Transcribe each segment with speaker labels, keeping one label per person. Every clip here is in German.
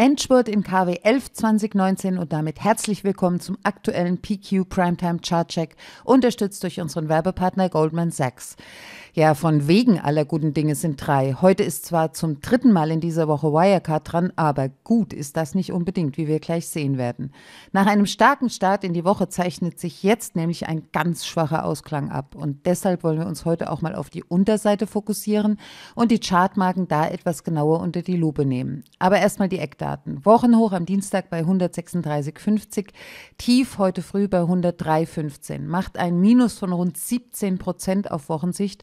Speaker 1: Endspurt in KW 11 2019 und damit herzlich willkommen zum aktuellen PQ Primetime Chartcheck, unterstützt durch unseren Werbepartner Goldman Sachs. Ja, von wegen aller guten Dinge sind drei. Heute ist zwar zum dritten Mal in dieser Woche Wirecard dran, aber gut ist das nicht unbedingt, wie wir gleich sehen werden. Nach einem starken Start in die Woche zeichnet sich jetzt nämlich ein ganz schwacher Ausklang ab. Und deshalb wollen wir uns heute auch mal auf die Unterseite fokussieren und die Chartmarken da etwas genauer unter die Lupe nehmen. Aber erstmal die Eckdaten. Wochenhoch am Dienstag bei 136,50, tief heute früh bei 103,15, macht ein Minus von rund 17 Prozent auf Wochensicht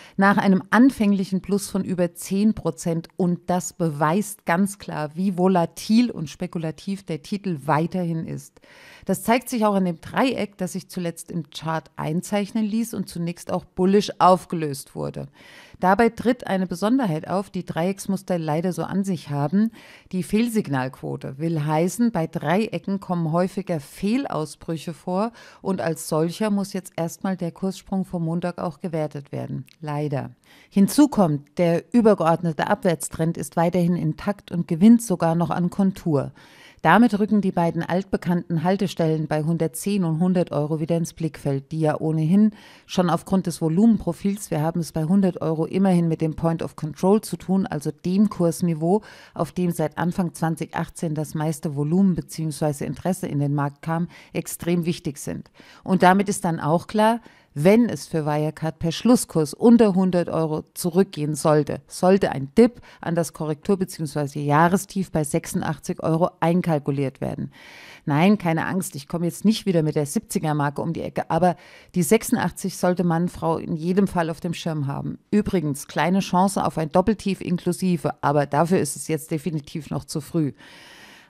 Speaker 1: nach einem anfänglichen Plus von über 10 Prozent. Und das beweist ganz klar, wie volatil und spekulativ der Titel weiterhin ist. Das zeigt sich auch an dem Dreieck, das sich zuletzt im Chart einzeichnen ließ und zunächst auch bullisch aufgelöst wurde. Dabei tritt eine Besonderheit auf, die Dreiecksmuster leider so an sich haben. Die Fehlsignalquote will heißen, bei Dreiecken kommen häufiger Fehlausbrüche vor und als solcher muss jetzt erstmal der Kurssprung vom Montag auch gewertet werden. Leider leider. Hinzu kommt, der übergeordnete Abwärtstrend ist weiterhin intakt und gewinnt sogar noch an Kontur. Damit rücken die beiden altbekannten Haltestellen bei 110 und 100 Euro wieder ins Blickfeld, die ja ohnehin schon aufgrund des Volumenprofils, wir haben es bei 100 Euro immerhin mit dem Point of Control zu tun, also dem Kursniveau, auf dem seit Anfang 2018 das meiste Volumen bzw. Interesse in den Markt kam, extrem wichtig sind. Und damit ist dann auch klar, wenn es für Wirecard per Schlusskurs unter 100 Euro zurückgehen sollte, sollte ein Dip an das Korrektur- bzw. Jahrestief bei 86 Euro einkalkuliert werden. Nein, keine Angst, ich komme jetzt nicht wieder mit der 70er-Marke um die Ecke, aber die 86 sollte Mann, Frau in jedem Fall auf dem Schirm haben. Übrigens, kleine Chance auf ein Doppeltief inklusive, aber dafür ist es jetzt definitiv noch zu früh.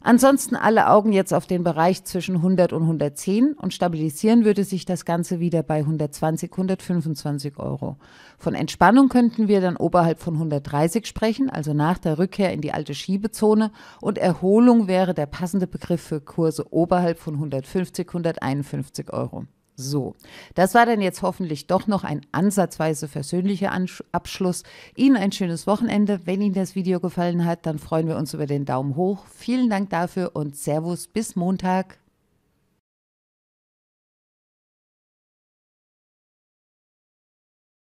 Speaker 1: Ansonsten alle Augen jetzt auf den Bereich zwischen 100 und 110 und stabilisieren würde sich das Ganze wieder bei 120, 125 Euro. Von Entspannung könnten wir dann oberhalb von 130 sprechen, also nach der Rückkehr in die alte Schiebezone und Erholung wäre der passende Begriff für Kurse oberhalb von 150, 151 Euro. So, das war dann jetzt hoffentlich doch noch ein ansatzweise versöhnlicher Abschluss. Ihnen ein schönes Wochenende. Wenn Ihnen das Video gefallen hat, dann freuen wir uns über den Daumen hoch. Vielen Dank dafür und Servus bis Montag.